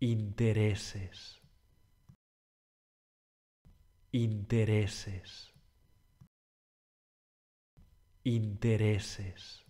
intereses, intereses, intereses.